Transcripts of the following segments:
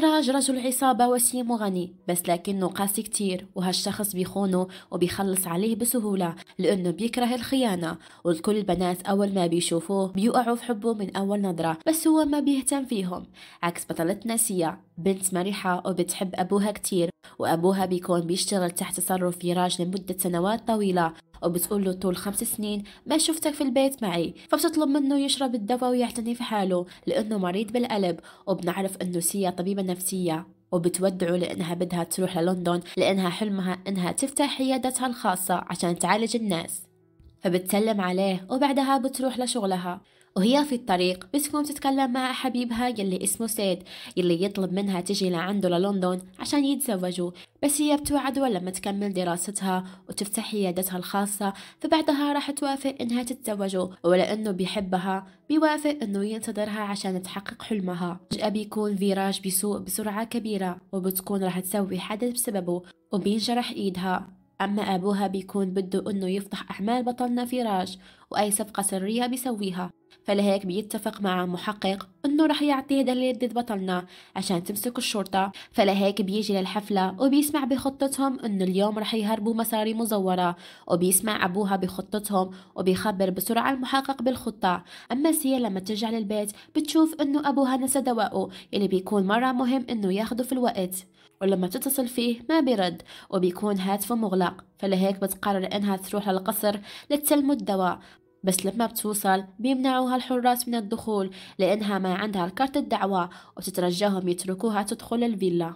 سراج رجل عصابة وسيم وغني بس لكنه قاسي كتير وهالشخص بيخونه وبيخلص عليه بسهولة لأنه بيكره الخيانة والكل البنات أول ما بيشوفوه بيوقعوا في حبه من أول نظرة بس هو ما بيهتم فيهم عكس بطلتنا سيا بنت مرحة وبتحب أبوها كتير وأبوها بيكون بيشتغل تحت تصرف فراج لمدة سنوات طويلة وبتقول له طول خمس سنين ما شفتك في البيت معي فبتطلب منه يشرب الدواء ويعتني في حاله لأنه مريض بالقلب وبنعرف أنه سيا طبيبة نفسية وبتودعه لأنها بدها تروح للندن لأنها حلمها أنها تفتح عيادتها الخاصة عشان تعالج الناس فبتسلم عليه وبعدها بتروح لشغلها وهي في الطريق بتكون تتكلم مع حبيبها يلي اسمه سيد يلي يطلب منها تجي لعنده للندن عشان يتزوجوا بس هي بتوعده لما تكمل دراستها وتفتح عيادتها الخاصة فبعدها راح توافق إنها تتزوجه ولأنه بيحبها بيوافق إنه ينتظرها عشان تحقق حلمها فجأة بيكون فيراج بيسوق بسرعة كبيرة وبتكون راح تسوي حدث بسببه وبينجرح إيدها أما أبوها بيكون بده إنه يفضح أعمال بطلنا فراش وأي صفقة سرية بيسويها فلهيك بيتفق مع محقق إنه رح يعطيه دليل ضد بطلنا عشان تمسك الشرطة فلهيك بيجي للحفلة وبيسمع بخطتهم إنه اليوم رح يهربوا مصاري مزورة وبيسمع أبوها بخطتهم وبيخبر بسرعة المحقق بالخطة أما سيا لما ترجع للبيت بتشوف إنه أبوها نسى دواءه اللي بيكون مرة مهم إنه ياخده في الوقت ولما تتصل فيه ما بيرد وبيكون هاتفه مغلق فلهيك بتقرر انها تروح للقصر لتسلم الدواء بس لما بتوصل بيمنعوها الحراس من الدخول لأنها ما عندها الكارت الدعوة وتترجاهم يتركوها تدخل الفيلا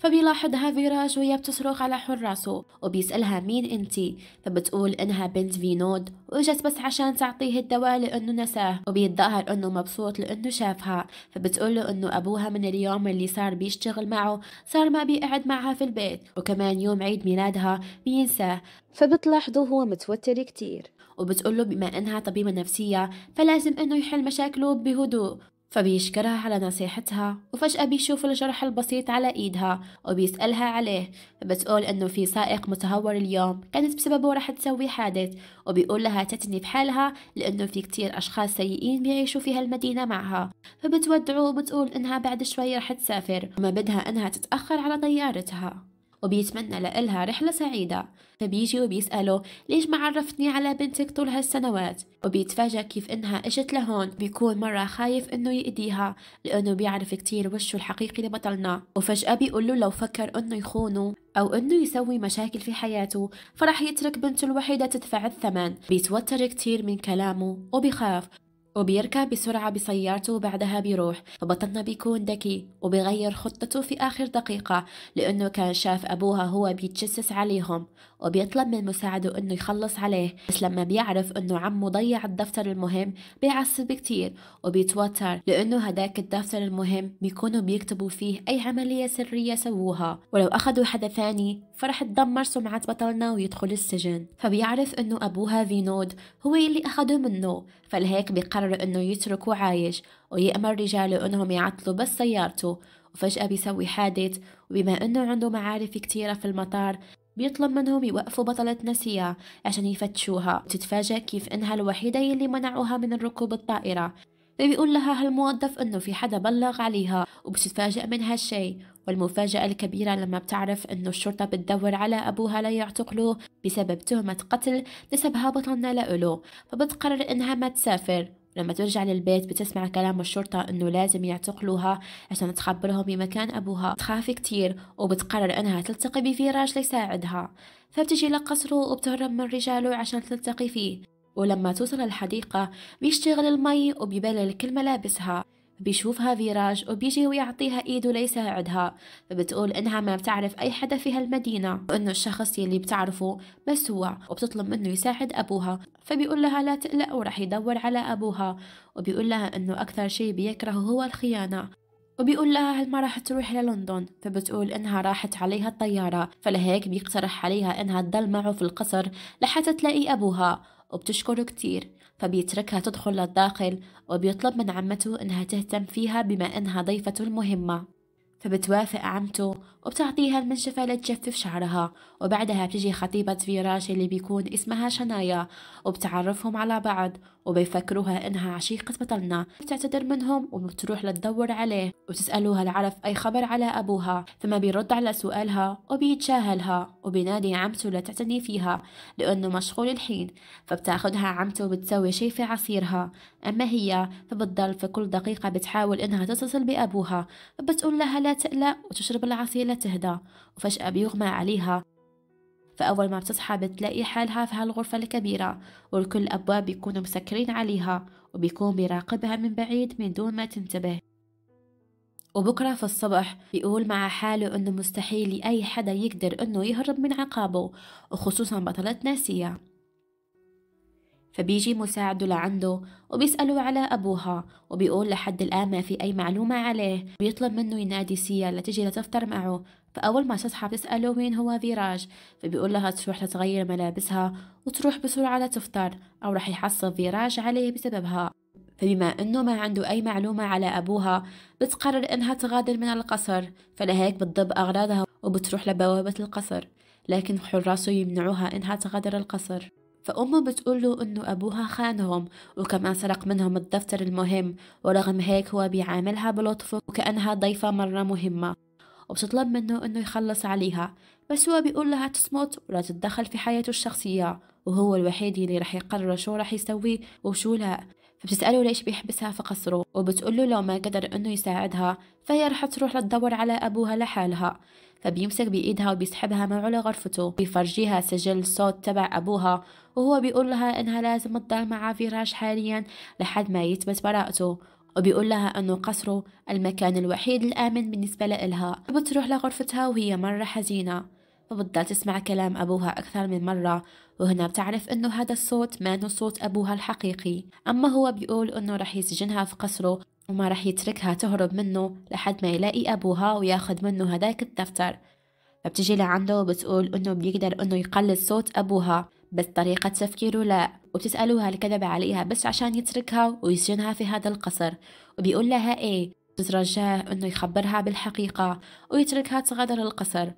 فبيلاحظها فيراج وهي بتصرخ على حراسه وبيسألها مين انتي فبتقول انها بنت فينود واجت بس عشان تعطيه الدواء لانه نساه وبيتظاهر انه مبسوط لانه شافها فبتقول له انه ابوها من اليوم اللي صار بيشتغل معه صار ما بيقعد معها في البيت وكمان يوم عيد ميلادها بينساه فبتلاحظه هو متوتر كتير وبتقول له بما انها طبيبة نفسية فلازم انه يحل مشاكله بهدوء فبيشكرها على نصيحتها وفجأة بيشوف الجرح البسيط على إيدها وبيسألها عليه فبتقول إنه في سائق متهور اليوم كانت بسببه راح تسوي حادث وبيقول لها تتني بحالها لأنه في كتير أشخاص سيئين بيعيشوا في هالمدينة معها فبتودعه وبتقول إنها بعد شوي راح تسافر وما بدها إنها تتأخر على طيارتها وبيتمنى لإلها رحلة سعيدة فبيجي وبيسأله ليش ما عرفتني على بنتك طول هالسنوات وبيتفاجأ كيف إنها إجت لهون بيكون مرة خايف إنه يأذيها لأنه بيعرف كتير وشه الحقيقي لبطلنا وفجأة بيقول له لو فكر إنه يخونه أو إنه يسوي مشاكل في حياته فرح يترك بنته الوحيدة تدفع الثمن بيتوتر كتير من كلامه وبيخاف وبيركب بسرعة بسيارته وبعدها بيروح فبطلنا بيكون ذكي وبيغير خطته في آخر دقيقة لأنه كان شاف أبوها هو بيتجسس عليهم وبيطلب من مساعده انه يخلص عليه بس لما بيعرف انه عمه ضيع الدفتر المهم بيعصب كتير وبيتوتر لانه هداك الدفتر المهم بيكونوا بيكتبوا فيه اي عملية سرية سووها ولو اخذوا حدا ثاني فرح تدمر سمعة بطلنا ويدخل السجن فبيعرف انه ابوها فينود هو اللي اخده منه فلهيك بيقرر انه يتركه عايش ويأمر رجاله انهم يعطلوا بس سيارته وفجأة بيسوي حادث وبما انه عنده معارف كتيرة في المطار بيطلب منهم يوقفوا بطلة نسيا عشان يفتشوها وتتفاجأ كيف إنها الوحيدة يلي منعوها من الركوب الطائرة فبيقول لها هالموظف إنه في حدا بلغ عليها وبتتفاجأ من هالشي والمفاجأة الكبيرة لما بتعرف إنه الشرطة بتدور على أبوها ليعتقلوه بسبب تهمة قتل نسبها بطلنا لإله فبتقرر إنها ما تسافر لما ترجع للبيت بتسمع كلام الشرطة إنه لازم يعتقلوها عشان تخبرهم بمكان أبوها تخاف كتير وبتقرر إنها تلتقي بفراش ليساعدها فبتجي لقصره وبتهرب من رجاله عشان تلتقي فيه ولما توصل الحديقة بيشتغل المي وبيبلل كل ملابسها بيشوفها فيراج وبيجي ويعطيها ايده ليساعدها فبتقول انها ما بتعرف اي حدا في هالمدينة وانه الشخص يلي بتعرفه بس هو وبتطلب منه يساعد ابوها فبيقول لها لا تقلق وراح يدور على ابوها وبيقول لها انه اكثر شيء بيكرهه هو الخيانة وبيقول لها هل ما راح تروح للندن فبتقول انها راحت عليها الطيارة فلهيك بيقترح عليها انها تضل معه في القصر لحتى تلاقي ابوها وبتشكره كتير فبيتركها تدخل للداخل وبيطلب من عمته إنها تهتم فيها بما إنها ضيفة المهمة فبتوافق عمته وبتعطيها المنشفة لتجفف شعرها وبعدها بتجي خطيبة فيراش اللي بيكون اسمها شنايا وبتعرفهم على بعض وبيفكروها إنها عشيقة بطلنا بتعتذر منهم وبتروح لتدور عليه وتسأله هل عرف أي خبر على أبوها فما بيرد على سؤالها وبيتجاهلها وبينادي عمته لتعتني فيها لأنه مشغول الحين فبتاخدها عمته وبتسوي شي في عصيرها أما هي فبتضل في كل دقيقة بتحاول إنها تتصل بأبوها فبتقول لها لا تقلق وتشرب العصير لتهدى وفجأة بيغمى عليها فأول ما بتصحى بتلاقي حالها في هالغرفة الكبيرة والكل أبواب بيكونوا مسكرين عليها وبيكون بيراقبها من بعيد من دون ما تنتبه وبكرة في الصبح بيقول مع حاله أنه مستحيل أي حدا يقدر أنه يهرب من عقابه وخصوصا بطلة ناسية فبيجي مساعده لعنده وبيسألوا على أبوها وبيقول لحد الآن ما في أي معلومة عليه بيطلب منه ينادي سيا لتجي لتفطر معه فأول ما تصحى بتسأله وين هو فيراج فبيقول لها تروح لتغير ملابسها وتروح بسرعة لتفطر أو رح يحصل فيراج عليه بسببها فبما أنه ما عنده أي معلومة على أبوها بتقرر أنها تغادر من القصر فلهيك بتضب أغراضها وبتروح لبوابة القصر لكن حراسه يمنعوها أنها تغادر القصر فأمه له إنه أبوها خانهم وكمان سرق منهم الدفتر المهم ورغم هيك هو بيعاملها بلطف وكأنها ضيفة مرة مهمة وبتطلب منه إنه يخلص عليها بس هو بيقول لها تصمت ولا تتدخل في حياته الشخصية وهو الوحيد اللي رح يقرر شو رح يسوي وشو لا فبتسأله ليش بيحبسها في قصره وبتقول له لو ما قدر إنه يساعدها فهي رح تروح لتدور على أبوها لحالها فبيمسك بإيدها وبيسحبها معه لغرفته بيفرجيها سجل صوت تبع أبوها وهو بيقول لها إنها لازم تضل مع فراش حاليا لحد ما يثبت براءته وبيقول لها أنه قصره المكان الوحيد الآمن بالنسبة لإلها بتروح لغرفتها وهي مرة حزينة فبتضل تسمع كلام أبوها أكثر من مرة وهنا بتعرف انه هذا الصوت ما صوت ابوها الحقيقي اما هو بيقول انه رح يسجنها في قصره وما رح يتركها تهرب منه لحد ما يلاقي ابوها وياخد منه هداك الدفتر فبتجي لعنده وبتقول انه بيقدر انه يقلد صوت ابوها بس طريقة تفكيره لا وبتسألوها الكذب عليها بس عشان يتركها ويسجنها في هذا القصر وبيقول لها ايه بترجاه انه يخبرها بالحقيقة ويتركها تغادر القصر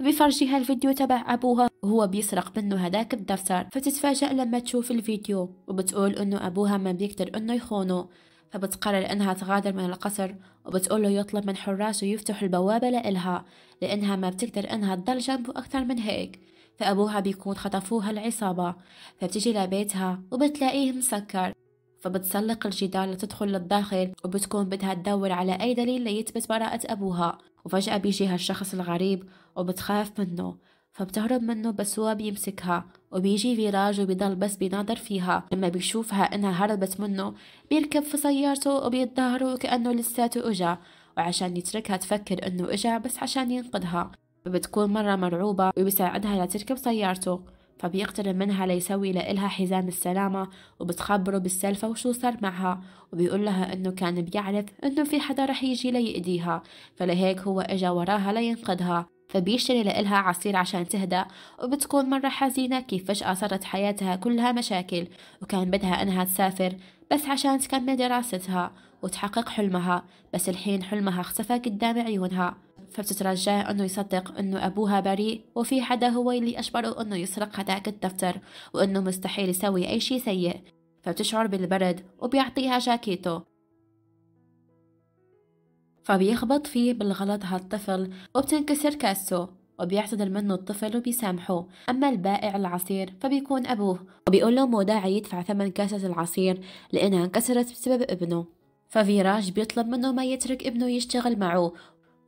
بيفرجيها الفيديو تبع أبوها وهو بيسرق منه هداك الدفتر فتتفاجأ لما تشوف الفيديو وبتقول أنه أبوها ما بيقدر أنه يخونه فبتقرر أنها تغادر من القصر وبتقوله يطلب من حراسه يفتح البوابة لإلها لأنها ما بتقدر أنها تضل جنبه أكثر من هيك فأبوها بيكون خطفوها العصابة فبتجي لبيتها وبتلاقيه مسكر فبتسلق الجدار لتدخل للداخل وبتكون بدها تدور على أي دليل ليثبت براءة أبوها وفجأة بيجي هالشخص الغريب وبتخاف منه فبتهرب منه بس هو بيمسكها وبيجي فيراج وبيضل بس بيناظر فيها لما بيشوفها انها هربت منه بيركب في سيارته وبيتظاهر كأنه لساته اجا وعشان يتركها تفكر انه اجا بس عشان ينقذها فبتكون مرة مرعوبة وبيساعدها لتركب سيارته فبيقترب منها ليسوي لإلها حزام السلامة وبتخبره بالسلفة وشو صار معها وبيقول لها إنه كان بيعرف إنه في حدا رح يجي ليأذيها فلهيك هو إجا وراها لينقذها فبيشتري لإلها عصير عشان تهدى وبتكون مرة حزينة كيف فجأة صارت حياتها كلها مشاكل وكان بدها إنها تسافر بس عشان تكمل دراستها وتحقق حلمها بس الحين حلمها اختفى قدام عيونها فبتترجاه أنه يصدق أنه أبوها بريء وفي حدا هو اللي أجبره أنه يسرق هداك الدفتر وأنه مستحيل يسوي أي شيء سيء فبتشعر بالبرد وبيعطيها جاكيته فبيخبط فيه بالغلط هالطفل وبتنكسر كاسه وبيعتذر منه الطفل وبيسامحه أما البائع العصير فبيكون أبوه وبيقول له مو داعي يدفع ثمن كاسة العصير لأنها انكسرت بسبب ابنه ففيراج بيطلب منه ما يترك ابنه يشتغل معه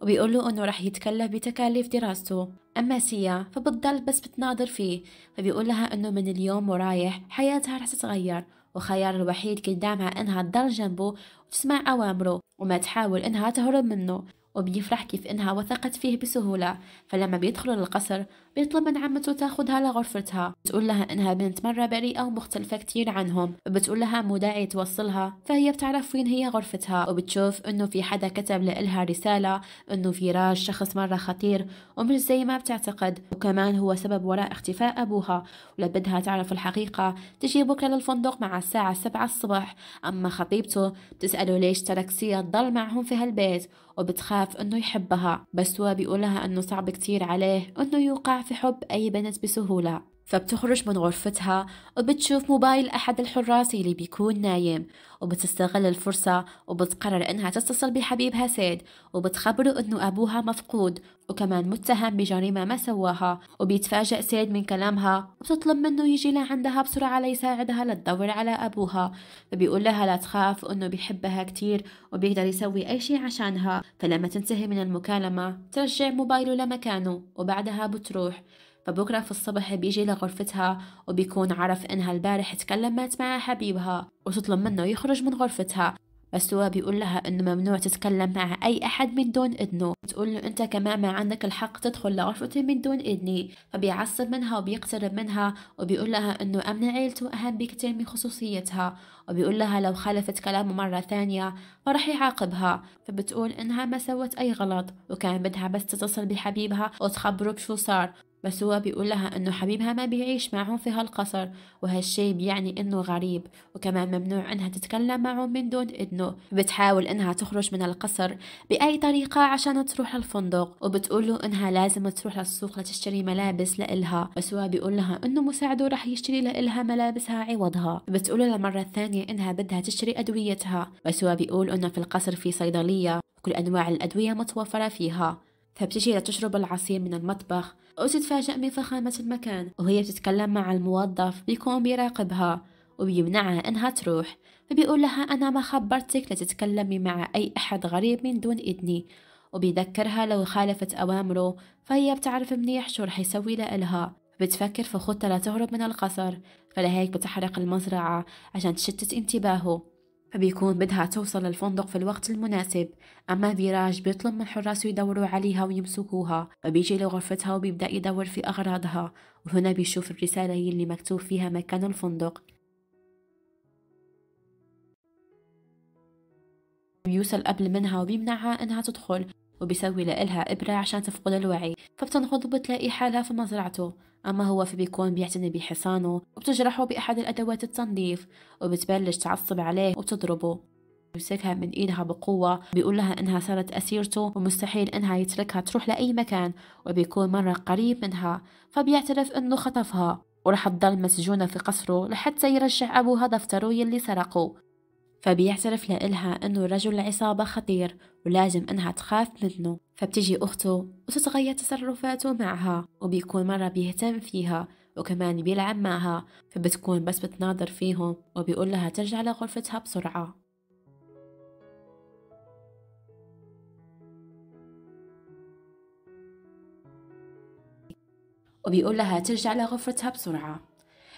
وبيقول له أنه رح يتكلف بتكاليف دراسته أما سيا فبتضل بس بتناظر فيه فبيقول لها أنه من اليوم ورايح حياتها رح تتغير وخيار الوحيد قدامها أنها تضل جنبه وتسمع أوامره وما تحاول أنها تهرب منه وبيفرح كيف أنها وثقت فيه بسهولة فلما بيدخلوا للقصر بيطلب من عمته تاخذها لغرفتها بتقول لها انها بنت مرة بريئة ومختلفة كتير عنهم وبتقول لها مو داعي توصلها فهي بتعرف وين هي غرفتها وبتشوف انه في حدا كتب لإلها رسالة انه راج شخص مرة خطير ومش زي ما بتعتقد وكمان هو سبب وراء اختفاء ابوها ولبدها تعرف الحقيقة تجي بكرة للفندق مع الساعة 7 الصبح اما خطيبته بتسأله ليش ترك سيا تضل معهم في هالبيت وبتخاف انه يحبها بس هو بيقولها انه صعب كتير عليه انه يوقع في حب أي بنت بسهولة فبتخرج من غرفتها وبتشوف موبايل أحد الحراس اللي بيكون نايم وبتستغل الفرصة وبتقرر إنها تتصل بحبيبها سيد وبتخبره إنه أبوها مفقود وكمان متهم بجريمة ما سواها وبيتفاجأ سيد من كلامها وبتطلب منه يجي لعندها بسرعة ليساعدها لتدور على أبوها فبيقول لها لا تخاف إنه بيحبها كتير وبيقدر يسوي أي شي عشانها فلما تنتهي من المكالمة ترجع موبايله لمكانه وبعدها بتروح فبكرة في الصبح بيجي لغرفتها وبيكون عرف إنها البارح تكلمت مع حبيبها وتطلب منه يخرج من غرفتها بس هو بيقول لها إنه ممنوع تتكلم مع أي أحد من دون إذنه بتقول له أنت كمان ما عندك الحق تدخل لغرفتي من دون إذني فبيعصب منها وبيقترب منها وبيقول لها إنه أمن عيلته أهم بكتير من خصوصيتها وبيقول لها لو خالفت كلامه مرة ثانية فرح يعاقبها فبتقول إنها ما سوت أي غلط وكان بدها بس تتصل بحبيبها وتخبره بشو صار بس هو بيقول لها إنه حبيبها ما بيعيش معهم في هالقصر وهالشي بيعني إنه غريب وكمان ممنوع إنها تتكلم معهم من دون إذنه بتحاول إنها تخرج من القصر بأي طريقة عشان تروح الفندق وبتقول له إنها لازم تروح للسوق لتشتري ملابس لإلها بس هو بيقول لها إنه مساعده رح يشتري لإلها ملابسها عوضها بتقول له المرة الثانية إنها بدها تشتري أدويتها بس هو بيقول إنه في القصر في صيدلية كل أنواع الأدوية متوفرة فيها فبتجي لتشرب العصير من المطبخ وتتفاجأ فخامة المكان وهي بتتكلم مع الموظف بيكون بيراقبها وبيمنعها إنها تروح فبيقول لها أنا ما خبرتك لتتكلمي مع أي أحد غريب من دون إذني وبيذكرها لو خالفت أوامره فهي بتعرف منيح شو رح يسوي لإلها بتفكر في خطة لتهرب من القصر فلهيك بتحرق المزرعة عشان تشتت انتباهه فبيكون بدها توصل الفندق في الوقت المناسب أما فيراج بيطلب من حراسه يدوروا عليها ويمسكوها فبيجي لغرفتها وبيبدأ يدور في أغراضها وهنا بيشوف الرسالة هي اللي مكتوب فيها مكان الفندق بيوصل قبل منها وبيمنعها انها تدخل وبيسوي لإلها إبرة عشان تفقد الوعي فبتنغض وبتلاقي حالها في مزرعته أما هو فبيكون بيعتني بحصانه وبتجرحه بأحد الأدوات التنظيف وبتبلش تعصب عليه وتضربه بيمسكها من ايدها بقوة بيقول لها انها صارت اسيرته ومستحيل انها يتركها تروح لأي مكان وبيكون مرة قريب منها فبيعترف انه خطفها ورح تضل مسجونة في قصره لحتى يرجع ابوها دفتره يلي سرقه فبيعترف لإلها إنه رجل العصابة خطير ولازم إنها تخاف منه فبتجي أخته وتتغير تصرفاته معها وبيكون مرة بيهتم فيها وكمان بيلعب معها فبتكون بس بتناظر فيهم وبيقول لها ترجع لغرفتها بسرعة وبيقول لها ترجع لغرفتها بسرعة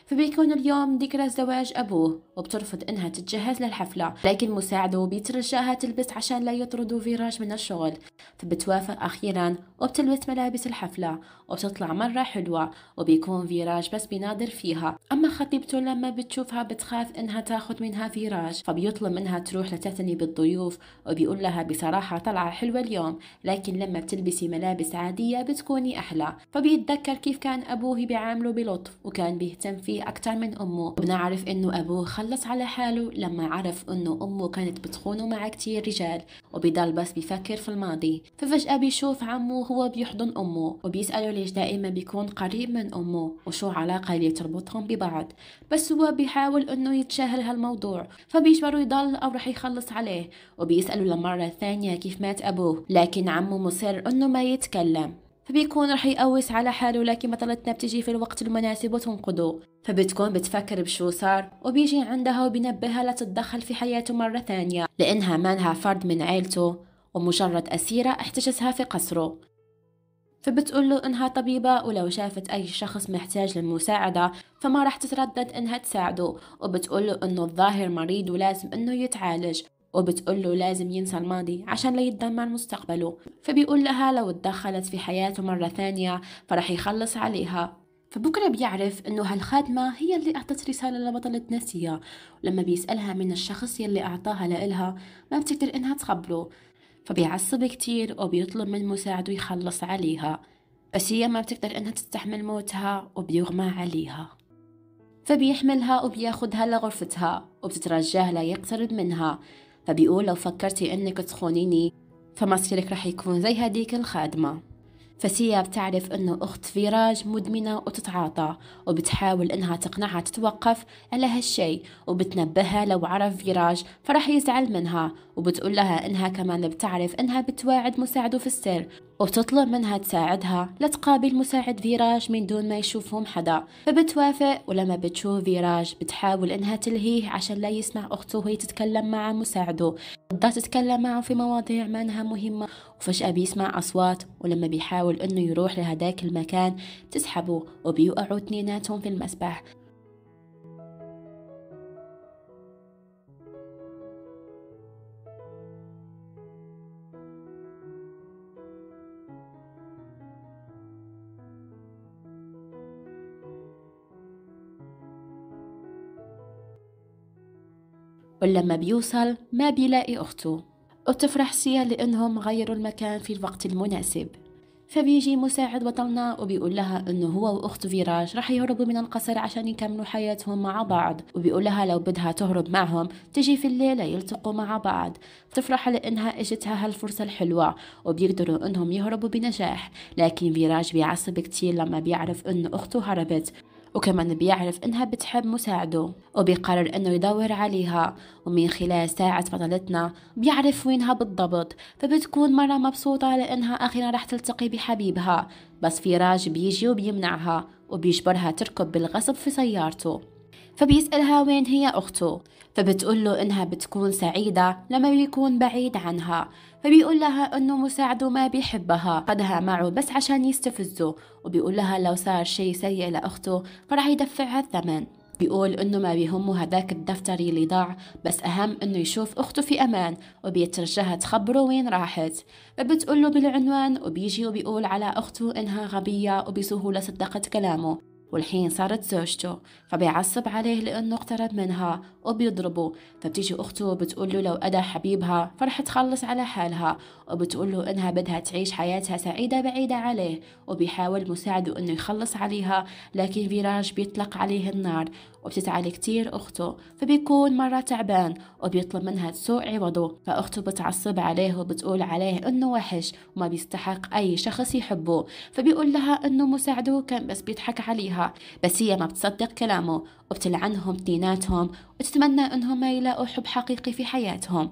فبيكون اليوم ذكرى زواج أبوه وبترفض إنها تتجهز للحفلة لكن مساعده بيترجاها تلبس عشان لا يطردوا فيراج من الشغل فبتوافق أخيرا وبتلبس ملابس الحفلة وبتطلع مرة حلوة وبيكون فيراج بس بيناظر فيها أما خطيبته لما بتشوفها بتخاف إنها تاخد منها فيراج فبيطلب منها تروح لتعتني بالضيوف وبيقول لها بصراحة طلعة حلوة اليوم لكن لما بتلبسي ملابس عادية بتكوني أحلى فبيتذكر كيف كان أبوه بيعامله بلطف وكان بيهتم فيه عليه أكتر من أمه وبنعرف إنه أبوه خلص على حاله لما عرف إنه أمه كانت بتخونه مع كتير رجال وبيضل بس بيفكر في الماضي ففجأة بيشوف عمه هو بيحضن أمه وبيسأله ليش دائما بيكون قريب من أمه وشو العلاقة اللي تربطهم ببعض بس هو بيحاول إنه يتشاهل هالموضوع فبيجبره يضل أو رح يخلص عليه وبيسأله للمرة الثانية كيف مات أبوه لكن عمه مصر إنه ما يتكلم فبيكون راح يقوس على حاله لكن بطلتنا بتجي في الوقت المناسب وتنقذه فبتكون بتفكر بشو صار وبيجي عندها وبينبهها لتتدخل في حياته مرة ثانية لأنها مانها فرد من عيلته ومجرد أسيرة احتجزها في قصره فبتقول له إنها طبيبة ولو شافت أي شخص محتاج للمساعدة فما راح تتردد إنها تساعده وبتقول له إنه الظاهر مريض ولازم إنه يتعالج وبتقول له لازم ينسى الماضي عشان لا يتدمر مستقبله فبيقول لها لو تدخلت في حياته مرة ثانية فرح يخلص عليها فبكرة بيعرف إنه هالخادمة هي اللي أعطت رسالة لبطلة ناسية ولما بيسألها من الشخص يلي أعطاها لإلها ما بتقدر إنها تخبره فبيعصب كتير وبيطلب من مساعده يخلص عليها بس هي ما بتقدر إنها تستحمل موتها وبيغمى عليها فبيحملها وبياخدها لغرفتها وبتترجاه ليقترب منها فبيقول لو فكرتي إنك تخونيني فمصيرك رح يكون زي هديك الخادمة فسيا بتعرف إنه أخت فيراج مدمنة وتتعاطى وبتحاول إنها تقنعها تتوقف على هالشي وبتنبهها لو عرف فيراج فرح يزعل منها وبتقول لها إنها كمان بتعرف إنها بتواعد مساعده في السر وبتطلع منها تساعدها لتقابل مساعد فيراج من دون ما يشوفهم حدا فبتوافق ولما بتشوف فيراج بتحاول انها تلهيه عشان لا يسمع اخته وهي تتكلم مع مساعده بدها تتكلم معه في مواضيع ما انها مهمة وفجأة بيسمع أصوات ولما بيحاول انه يروح لهداك المكان تسحبه وبيوقعوا تنيناتهم في المسبح ولما بيوصل ما بيلاقي أخته وبتفرح سيا لأنهم غيروا المكان في الوقت المناسب فبيجي مساعد بطلنا وبيقول لها انه هو واخته فيراج رح يهربوا من القصر عشان يكملوا حياتهم مع بعض وبيقول لها لو بدها تهرب معهم تجي في الليلة يلتقوا مع بعض تفرح لانها اجتها هالفرصة الحلوة وبيقدروا انهم يهربوا بنجاح لكن فيراج بيعصب كتير لما بيعرف ان اخته هربت وكمان بيعرف إنها بتحب مساعده وبيقرر إنه يدور عليها ومن خلال ساعة فضلتنا بيعرف وينها بالضبط فبتكون مرة مبسوطة لأنها أخيرا رح تلتقي بحبيبها بس فراج بيجي وبيمنعها وبيجبرها تركب بالغصب في سيارته فبيسألها وين هي أخته فبتقول له إنها بتكون سعيدة لما بيكون بعيد عنها فبيقول لها انه مساعده ما بيحبها خدها معه بس عشان يستفزه وبيقول لها لو صار شيء سيء لاخته فرح يدفعها الثمن بيقول انه ما بيهمه هذاك الدفتر اللي ضاع بس اهم انه يشوف اخته في امان وبيترجاها تخبره وين راحت فبتقول له بالعنوان وبيجي وبيقول على اخته انها غبيه وبسهوله صدقت كلامه والحين صارت زوجته فبيعصب عليه لأنه اقترب منها وبيضربه فبتيجي أخته بتقول له لو أدا حبيبها فرح تخلص على حالها وبتقول له إنها بدها تعيش حياتها سعيدة بعيدة عليه وبيحاول مساعده إنه يخلص عليها لكن فيراج بيطلق عليه النار وبتتعالي كتير أخته فبيكون مرة تعبان وبيطلب منها تسوق عوضه فأخته بتعصب عليه وبتقول عليه إنه وحش وما بيستحق أي شخص يحبه فبيقول لها إنه مساعده كان بس بيضحك عليها بس هي ما بتصدق كلامه وبتلعنهم تيناتهم وتتمنى إنهم ما يلاقوا حب حقيقي في حياتهم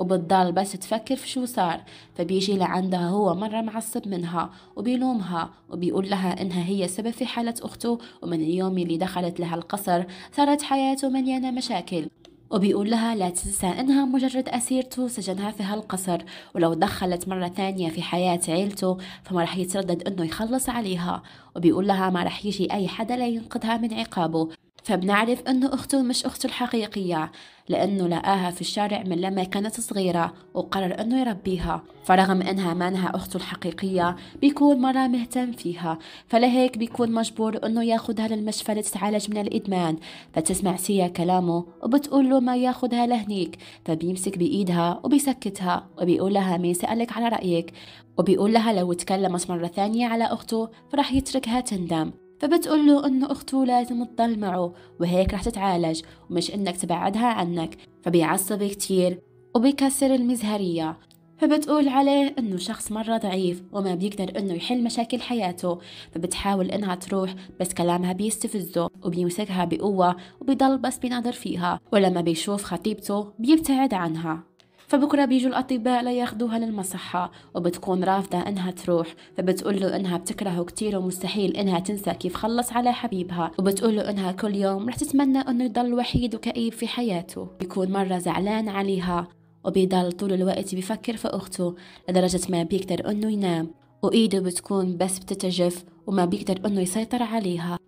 وبتضل بس تفكر في شو صار فبيجي لعندها هو مرة معصب منها وبيلومها وبيقول لها إنها هي سبب في حالة أخته ومن اليوم اللي دخلت لها القصر صارت حياته مليانة مشاكل وبيقول لها لا تنسى إنها مجرد أسيرته سجنها في هالقصر ولو دخلت مرة ثانية في حياة عيلته فما رح يتردد إنه يخلص عليها وبيقول لها ما رح يجي أي حدا لينقذها من عقابه فبنعرف إنه أخته مش أخته الحقيقية لأنه لقاها في الشارع من لما كانت صغيرة وقرر إنه يربيها فرغم إنها مانها أخته الحقيقية بيكون مرة مهتم فيها فلهيك بيكون مجبور إنه ياخدها للمشفى لتتعالج من الإدمان فتسمع سيا كلامه وبتقول له ما ياخدها لهنيك فبيمسك بإيدها وبيسكتها وبيقول لها مين سألك على رأيك وبيقول لها لو تكلمت مرة ثانية على أخته فرح يتركها تندم فبتقول له انه اخته لازم تضل معه وهيك رح تتعالج ومش انك تبعدها عنك فبيعصب كتير وبيكسر المزهرية فبتقول عليه انه شخص مرة ضعيف وما بيقدر انه يحل مشاكل حياته فبتحاول انها تروح بس كلامها بيستفزه وبيمسكها بقوة وبيضل بس بينظر فيها ولما بيشوف خطيبته بيبتعد عنها فبكرة بيجوا الأطباء لياخدوها للمصحة وبتكون رافضة إنها تروح فبتقول له إنها بتكرهه كتير ومستحيل إنها تنسى كيف خلص على حبيبها وبتقول له إنها كل يوم رح تتمنى إنه يضل وحيد وكئيب في حياته بيكون مرة زعلان عليها وبيضل طول الوقت بيفكر في أخته لدرجة ما بيقدر إنه ينام وإيده بتكون بس بتتجف وما بيقدر إنه يسيطر عليها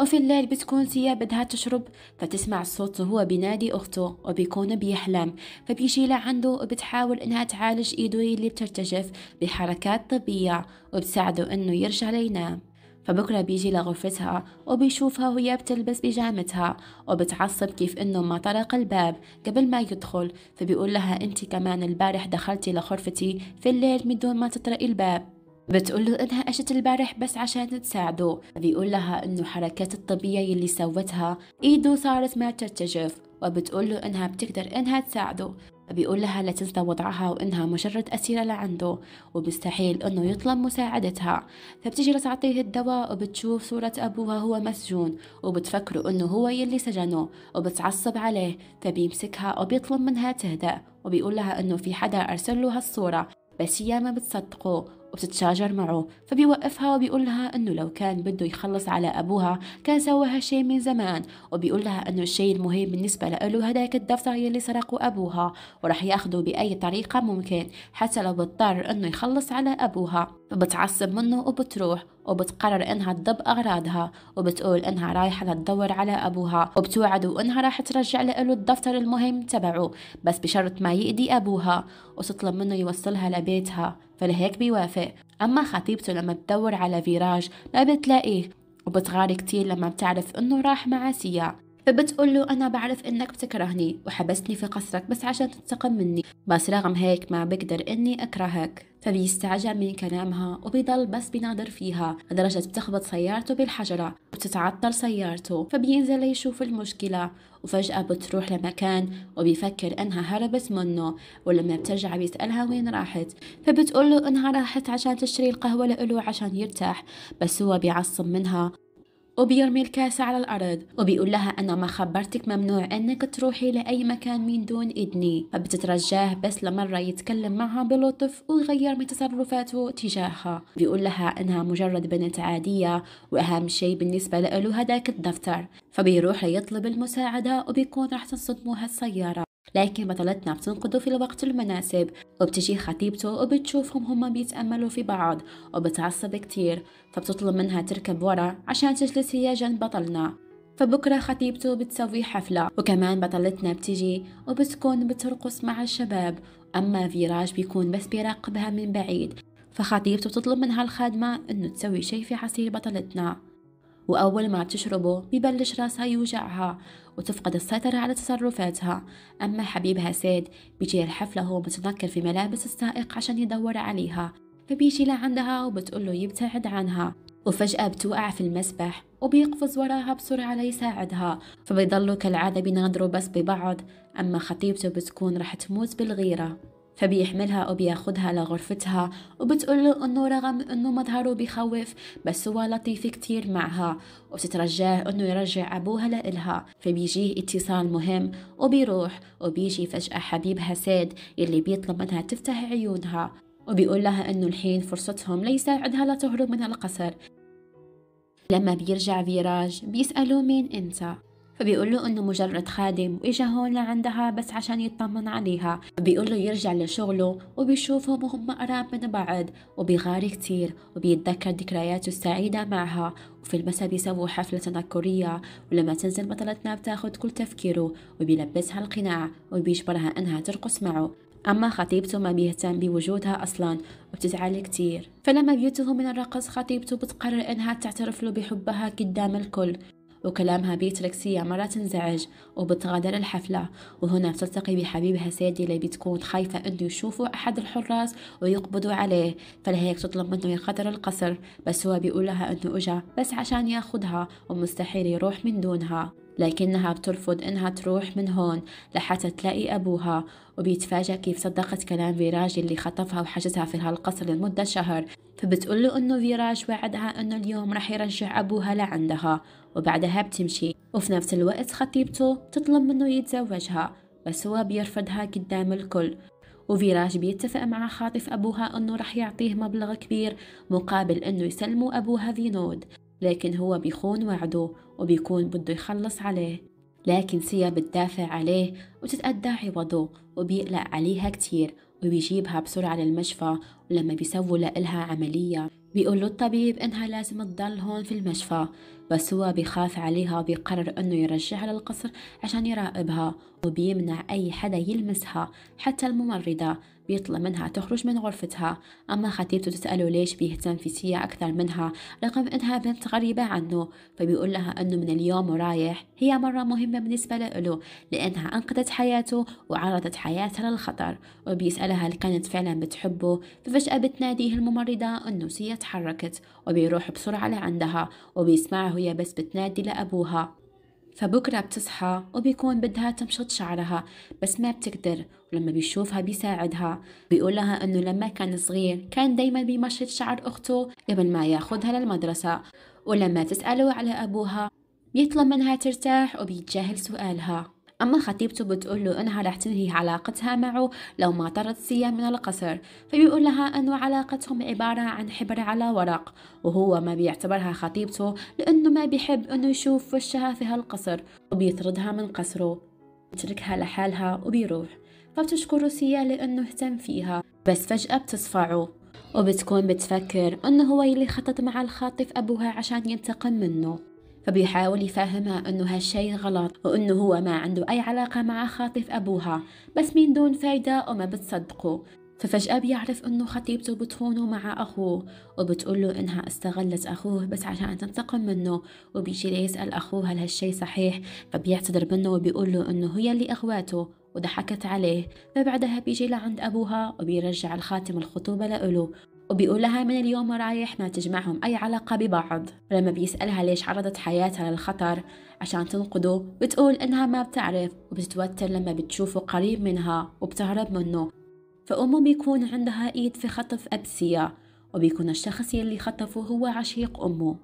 وفي الليل بتكون سيا بدها تشرب فتسمع الصوت وهو بينادي أخته وبيكون بيحلم فبيشيلها عنده وبتحاول إنها تعالج إيده اللي بترتجف بحركات طبية وبتساعده إنه يرجع لينام فبكرة بيجي لغرفتها وبيشوفها وهي بتلبس بيجامتها وبتعصب كيف إنه ما طرق الباب قبل ما يدخل فبيقول لها أنت كمان البارح دخلتي لغرفتي في الليل من دون ما تطرقي الباب بتقول له انها اجت البارح بس عشان تساعده بيقول لها انه حركات الطبية يلي سوتها ايده صارت ما ترتجف وبتقول له انها بتقدر انها تساعده بيقول لها لا تنسى وضعها وانها مجرد اسيرة لعنده ومستحيل انه يطلب مساعدتها فبتجي تعطيه الدواء وبتشوف صورة ابوها هو مسجون وبتفكره انه هو يلي سجنه وبتعصب عليه فبيمسكها وبيطلب منها تهدأ وبيقول لها انه في حدا ارسل له هالصورة بس هي ما بتصدقه وبتتشاجر معه فبيوقفها وبيقولها انه لو كان بده يخلص على ابوها كان سوى هالشيء من زمان وبيقول لها انه الشيء المهم بالنسبه له هداك الدفتر يلي سرقه ابوها وراح ياخده باي طريقه ممكن حتى لو بضطر انه يخلص على ابوها فبتعصب منه وبتروح وبتقرر انها تضب اغراضها وبتقول انها رايحه لتدور على ابوها وبتوعده انها راح ترجع له الدفتر المهم تبعه بس بشرط ما يأذي ابوها وتطلب منه يوصلها لبيتها فلهيك بيوافق أما خطيبته لما بتدور على فيراج ما بتلاقيه وبتغار كتير لما بتعرف إنه راح مع سيا فبتقول له أنا بعرف إنك بتكرهني وحبستني في قصرك بس عشان تنتقم مني بس رغم هيك ما بقدر إني أكرهك فبيستعجب من كلامها وبيضل بس بيناظر فيها لدرجة بتخبط سيارته بالحجرة وبتتعطل سيارته فبينزل ليشوف المشكلة وفجأة بتروح لمكان وبيفكر إنها هربت منه ولما بترجع بيسألها وين راحت فبتقول له إنها راحت عشان تشتري القهوة لإله عشان يرتاح بس هو بيعصب منها وبيرمي الكاسة على الأرض وبيقول لها أنا ما خبرتك ممنوع أنك تروحي لأي مكان من دون إذني فبتترجاه بس لمرة يتكلم معها بلطف ويغير من تصرفاته تجاهها بيقول لها أنها مجرد بنت عادية وأهم شيء بالنسبة له هداك الدفتر فبيروح ليطلب المساعدة وبيكون راح تنصدمه هالسيارة لكن بطلتنا بتنقذوا في الوقت المناسب وبتجي خطيبته وبتشوفهم هما بيتأملوا في بعض وبتعصب كتير فبتطلب منها تركب ورا عشان تجلس هي جنب بطلنا فبكرة خطيبته بتسوي حفلة وكمان بطلتنا بتجي وبتكون بترقص مع الشباب أما فيراج بيكون بس بيراقبها من بعيد فخطيبته بتطلب منها الخادمة إنه تسوي شي في عصير بطلتنا وأول ما بتشربه ببلش راسها يوجعها وتفقد السيطرة على تصرفاتها أما حبيبها سيد بيجي الحفلة هو متنكر في ملابس السائق عشان يدور عليها فبيجي لعندها وبتقوله يبتعد عنها وفجأة بتوقع في المسبح وبيقفز وراها بسرعة ليساعدها فبيضلوا كالعادة بينادروا بس ببعض أما خطيبته بتكون رح تموت بالغيرة فبيحملها وبياخدها لغرفتها وبتقوله انه رغم انه مظهره بخوف بس هو لطيف كتير معها وبتترجاه انه يرجع ابوها لإلها فبيجيه اتصال مهم وبيروح وبيجي فجأة حبيبها ساد يلي بيطلب منها تفتح عيونها وبيقول لها انه الحين فرصتهم ليساعدها لتهرب من القصر لما بيرجع فيراج بيسألوا مين انت فبيقول له انه مجرد خادم واجا هون لعندها بس عشان يطمن عليها بيقول له يرجع لشغله وبيشوفهم وهم قراب من بعض وبيغار كتير وبيتذكر ذكرياته السعيدة معها وفي المساء بيسووا حفلة تنكرية ولما تنزل بطلتنا بتاخد كل تفكيره وبيلبسها القناع وبيجبرها انها ترقص معه أما خطيبته ما بيهتم بوجودها أصلا وبتزعل كتير فلما بيتهم من الرقص خطيبته بتقرر إنها تعترف له بحبها قدام الكل وكلامها بيتركسية مرة تنزعج وبتغادر الحفلة وهنا بتلتقي بحبيبها سيدي اللي بتكون خايفة أنه يشوفوا أحد الحراس ويقبضوا عليه فلهيك تطلب منه يقدر القصر بس هو بيقول لها أنه أجا بس عشان ياخدها ومستحيل يروح من دونها لكنها بترفض إنها تروح من هون لحتى تلاقي أبوها وبيتفاجأ كيف صدقت كلام فيراج اللي خطفها وحجزها في هالقصر لمدة شهر فبتقول له إنه فيراج وعدها إنه اليوم رح يرجع أبوها لعندها وبعدها بتمشي وفي نفس الوقت خطيبته تطلب منه يتزوجها بس هو بيرفضها قدام الكل وفيراج بيتفق مع خاطف أبوها أنه رح يعطيه مبلغ كبير مقابل أنه يسلموا أبوها فينود لكن هو بيخون وعده وبيكون بده يخلص عليه لكن سيا بتدافع عليه وتتأدى عوضه وبيقلق عليها كتير وبيجيبها بسرعة للمشفى ولما بيسووا لإلها عملية بيقول له الطبيب إنها لازم تضل هون في المشفى بس هو بيخاف عليها وبيقرر أنه يرجعها للقصر عشان يراقبها وبيمنع أي حدا يلمسها حتى الممرضة بيطلب منها تخرج من غرفتها أما خطيبته تسأله ليش بيهتم في سيا أكثر منها رغم إنها بنت غريبة عنه فبيقول لها إنه من اليوم ورايح هي مرة مهمة بالنسبة له لأنها أنقذت حياته وعرضت حياتها للخطر وبيسألها هل كانت فعلا بتحبه ففجأة بتناديه الممرضة إنه سيا تحركت وبيروح بسرعة لعندها وبيسمعها هي بس بتنادي لأبوها فبكرة بتصحى وبيكون بدها تمشط شعرها بس ما بتقدر ولما بيشوفها بيساعدها بيقولها انه لما كان صغير كان دايما بيمشط شعر اخته قبل ما ياخدها للمدرسة ولما تسأله على ابوها بيطلب منها ترتاح وبيتجاهل سؤالها أما خطيبته بتقول له إنها رح تنهي علاقتها معه لو ما طردت سيا من القصر فبيقول لها أن علاقتهم عبارة عن حبر على ورق وهو ما بيعتبرها خطيبته لأنه ما بيحب إنه يشوف وشها في هالقصر وبيطردها من قصره بيتركها لحالها وبيروح فبتشكره سيا لأنه اهتم فيها بس فجأة بتصفعه وبتكون بتفكر إنه هو اللي خطط مع الخاطف أبوها عشان ينتقم منه فبيحاول يفهمها أنه هالشي غلط وأنه هو ما عنده أي علاقة مع خاطف أبوها بس من دون فايدة وما بتصدقه ففجأة بيعرف أنه خطيبته بتخونه مع أخوه وبتقول له إنها استغلت أخوه بس عشان تنتقم منه وبيجي ليسأل أخوه هل هالشي صحيح فبيعتذر منه وبيقول له إنه هي اللي أخواته وضحكت عليه فبعدها بيجي لعند أبوها وبيرجع الخاتم الخطوبة لإله وبيقول لها من اليوم ورايح ما تجمعهم أي علاقة ببعض ولما بيسألها ليش عرضت حياتها للخطر عشان تنقذه بتقول إنها ما بتعرف وبتتوتر لما بتشوفه قريب منها وبتهرب منه فأمه بيكون عندها إيد في خطف أبسية وبيكون الشخص يلي خطفه هو عشيق أمه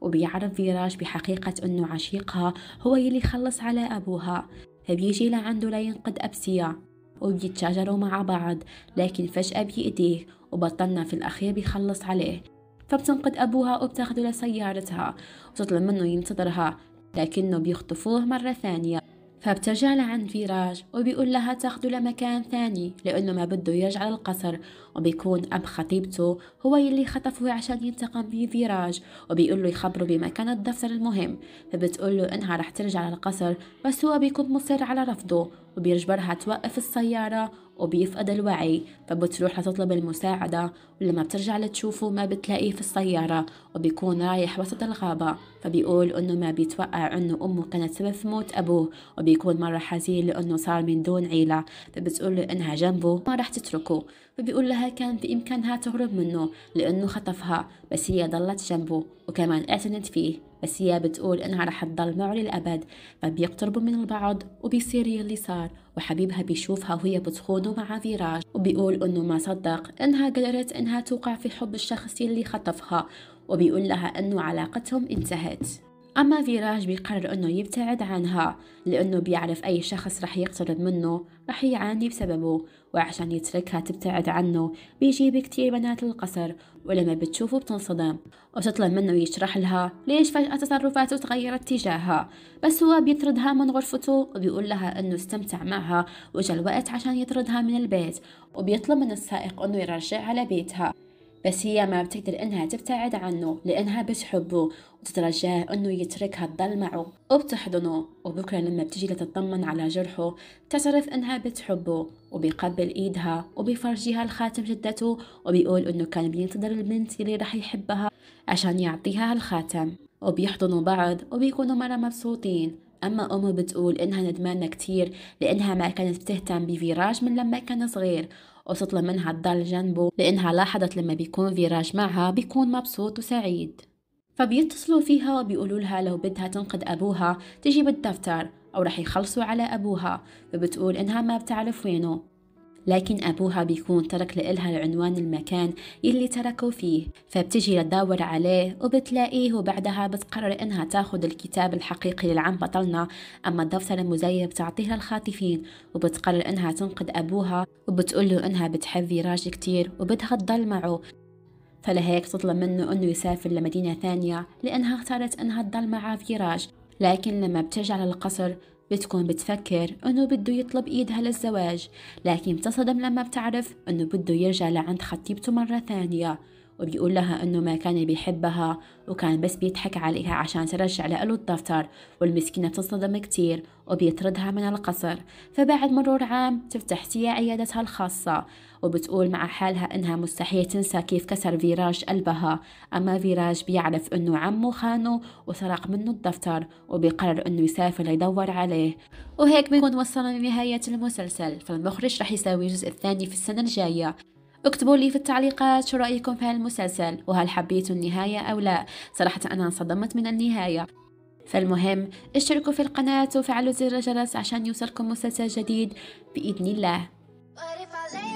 وبيعرف فيراج بحقيقة أنه عشيقها هو يلي خلص على أبوها فبيجي لعنده لينقذ أبسية وبيتشاجروا مع بعض لكن فجأة بيأذيه وبطلنا في الأخير بيخلص عليه فبتنقذ أبوها وبتاخده لسيارتها وتطلب منه ينتظرها لكنه بيخطفوه مرة ثانية فبترجع لعند فيراج وبيقول لها تاخده لمكان ثاني لأنه ما بده يرجع للقصر وبيكون أب خطيبته هو يلي خطفه عشان ينتقم من فيراج وبيقول له يخبره بمكان الدفتر المهم فبتقول له إنها رح ترجع للقصر بس هو بيكون مصر على رفضه وبيجبرها توقف السيارة وبيفقد الوعي فبتروح لتطلب المساعدة ولما بترجع لتشوفه ما بتلاقيه في السيارة وبيكون رايح وسط الغابة فبيقول إنه ما بيتوقع إنه أمه كانت سبب في موت أبوه وبيكون مرة حزين لأنه صار من دون عيلة فبتقول له إنها جنبه ما راح تتركه فبيقول لها كان بإمكانها تهرب منه لأنه خطفها بس هي ضلت جنبه وكمان اعتنت فيه بس هي بتقول إنها رح تضل معه للأبد فبيقتربوا من البعض وبيصير يلي صار وحبيبها بيشوفها وهي بتخونه مع فيراج وبيقول إنه ما صدق إنها قدرت إنها توقع في حب الشخص اللي خطفها وبيقول لها إنه علاقتهم انتهت أما فيراج بيقرر أنه يبتعد عنها لأنه بيعرف أي شخص رح يقترب منه رح يعاني بسببه وعشان يتركها تبتعد عنه بيجيب كتير بنات القصر ولما بتشوفه بتنصدم وتطلب منه يشرح لها ليش فجأة تصرفاته تغيرت تجاهها بس هو بيطردها من غرفته وبيقول لها أنه استمتع معها وجا الوقت عشان يطردها من البيت وبيطلب من السائق أنه يرجعها لبيتها بس هي ما بتقدر إنها تبتعد عنه لأنها بتحبه وتترجاه إنه يتركها تضل معه وبتحضنه وبكرة لما بتجي لتطمن على جرحه بتعترف إنها بتحبه وبيقبل إيدها وبيفرجيها الخاتم جدته وبيقول إنه كان بينتظر البنت اللي رح يحبها عشان يعطيها هالخاتم وبيحضنوا بعض وبيكونوا مرة مبسوطين أما أمه بتقول إنها ندمانة كتير لأنها ما كانت بتهتم بفيراج من لما كان صغير وصلت منها تضل جنبه لأنها لاحظت لما بيكون فيراج معها بيكون مبسوط وسعيد فبيتصلوا فيها وبيقولوا لها لو بدها تنقذ أبوها تجيب الدفتر أو رح يخلصوا على أبوها فبتقول إنها ما بتعرف وينه لكن أبوها بيكون ترك لإلها العنوان المكان اللي تركه فيه فبتجي لتدور عليه وبتلاقيه وبعدها بتقرر إنها تاخد الكتاب الحقيقي للعم بطلنا أما الدفتر المزيف بتعطيها للخاطفين وبتقرر إنها تنقذ أبوها وبتقول له إنها بتحب فيراج كتير وبدها تضل معه فلهيك تطلب منه إنه يسافر لمدينة ثانية لأنها اختارت إنها تضل مع فيراج لكن لما بترجع للقصر بتكون بتفكر أنه بده يطلب إيدها للزواج لكن بتصدم لما بتعرف أنه بده يرجع لعند خطيبته مرة ثانية وبيقول لها انه ما كان بيحبها وكان بس بيضحك عليها عشان ترجع له الدفتر والمسكينة بتنصدم كتير وبيطردها من القصر فبعد مرور عام تفتح سيا عيادتها الخاصة وبتقول مع حالها انها مستحيل تنسى كيف كسر فيراج قلبها اما فيراج بيعرف انه عمه خانه وسرق منه الدفتر وبيقرر انه يسافر يدور عليه وهيك بنكون وصلنا لنهاية المسلسل فالمخرج رح يساوي الجزء الثاني في السنة الجاية اكتبوا لي في التعليقات شو رأيكم في هالمسلسل وهل حبيتوا النهاية أو لا صراحة أنا انصدمت من النهاية فالمهم اشتركوا في القناة وفعلوا زر الجرس عشان يوصلكم مسلسل جديد بإذن الله